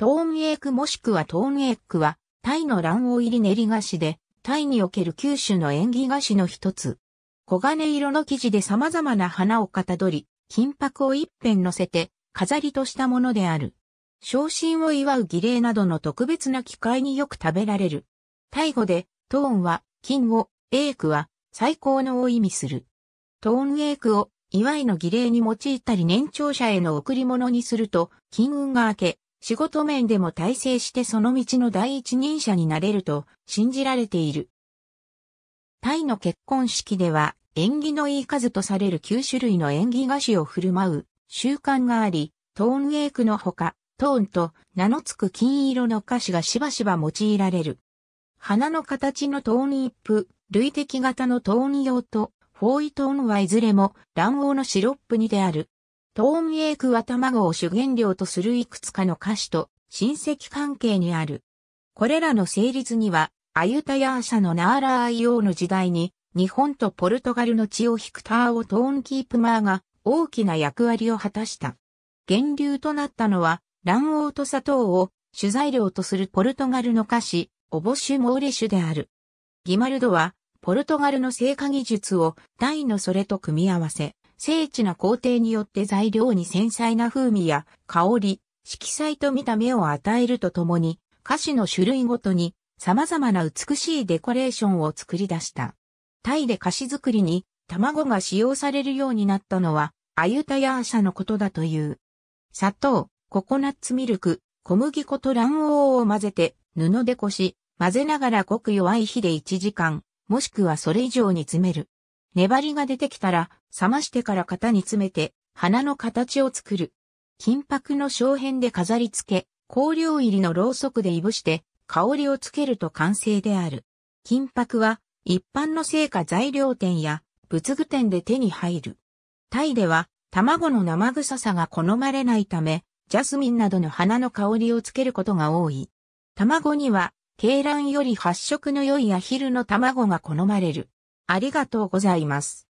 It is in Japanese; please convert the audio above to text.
トーンエークもしくはトーンエークは、タイの卵黄入り練り菓子で、タイにおける九州の縁起菓子の一つ。黄金色の生地で様々な花をかたどり、金箔を一辺乗せて、飾りとしたものである。昇進を祝う儀礼などの特別な機会によく食べられる。タイ語で、トーンは、金を、エークは、最高のを意味する。トーンエークを、祝いの儀礼に用いたり年長者への贈り物にすると、金運が明け、仕事面でも体制してその道の第一人者になれると信じられている。タイの結婚式では縁起のいい数とされる9種類の縁起菓子を振る舞う習慣があり、トーンウェイクのほか、トーンと名の付く金色の菓子がしばしば用いられる。花の形のトーンイップ、類的型のトーン用と、フォーイトーンはいずれも卵黄のシロップにである。トーンエークは卵を主原料とするいくつかの菓子と親戚関係にある。これらの成立には、アユタヤー社のナーラーイオーの時代に、日本とポルトガルの血を引くターオトーンキープマーが大きな役割を果たした。源流となったのは、卵黄と砂糖を主材料とするポルトガルの菓子、オボシュモーレシュである。ギマルドは、ポルトガルの成果技術を大のそれと組み合わせ、精緻な工程によって材料に繊細な風味や香り、色彩と見た目を与えるとともに、菓子の種類ごとに様々な美しいデコレーションを作り出した。タイで菓子作りに卵が使用されるようになったのは、アユタヤー社のことだという。砂糖、ココナッツミルク、小麦粉と卵黄を混ぜて布でこし、混ぜながらごく弱い火で1時間、もしくはそれ以上に詰める。粘りが出てきたら、冷ましてから型に詰めて、花の形を作る。金箔の小片で飾り付け、香料入りのろうそくでいぶして、香りをつけると完成である。金箔は、一般の製菓材料店や、仏具店で手に入る。タイでは、卵の生臭さが好まれないため、ジャスミンなどの花の香りをつけることが多い。卵には、鶏卵より発色の良いアヒルの卵が好まれる。ありがとうございます。